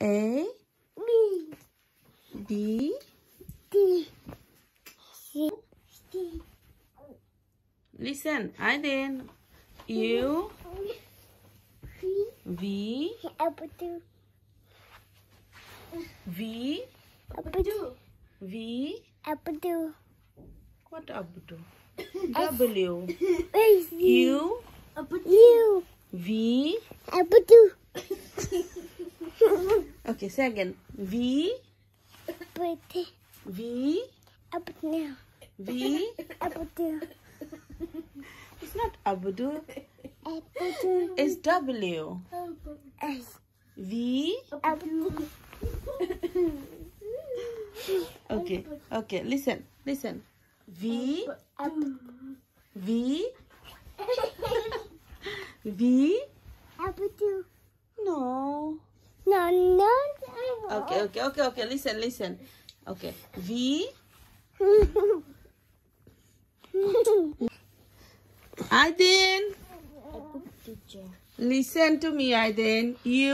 A B B D C D Listen, I then U V V Abdu V Abdu What Abdu? W U U V Abdu Okay, say again. V. V. Abdul. V. Abdul. It's not Abdul. Abdul. It's W. S. V. Abdul. okay, okay. Listen, listen. V. V. V. Okay, okay, okay, okay. Listen, listen. Okay. V. Aiden. Listen to me, Aiden. V.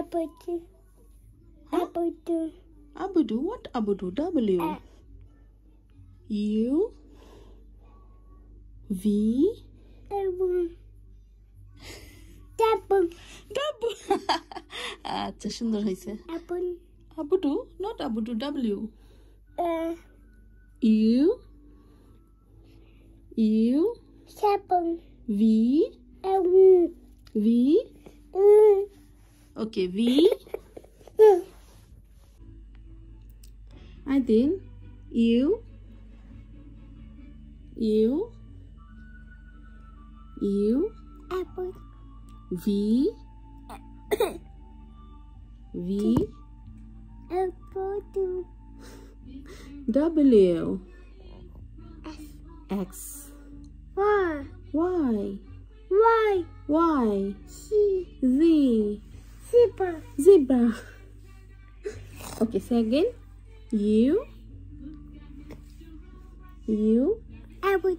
Abudu. Huh? Abudu. Abudu? What Abudu? W. Uh, U. V. W. Double. Double. আচ্ছা সুন্দর হয়েছে আপন আবুটু not আবুটু W U V, seven um, V. V uh, Okay, V. And then U. U. U. Apple. V. v. Apple. W. S. X. Y. Y. Y. Y. C. Z zebra zebra okay say again you you i would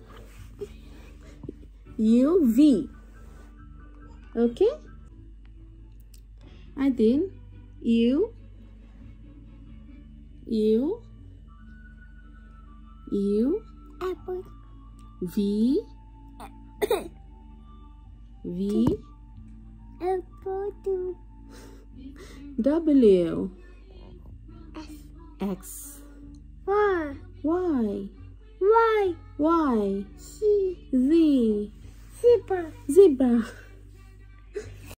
you v okay and then you you you apple v v W S X Y Y Y Y C Z Zebra Zebra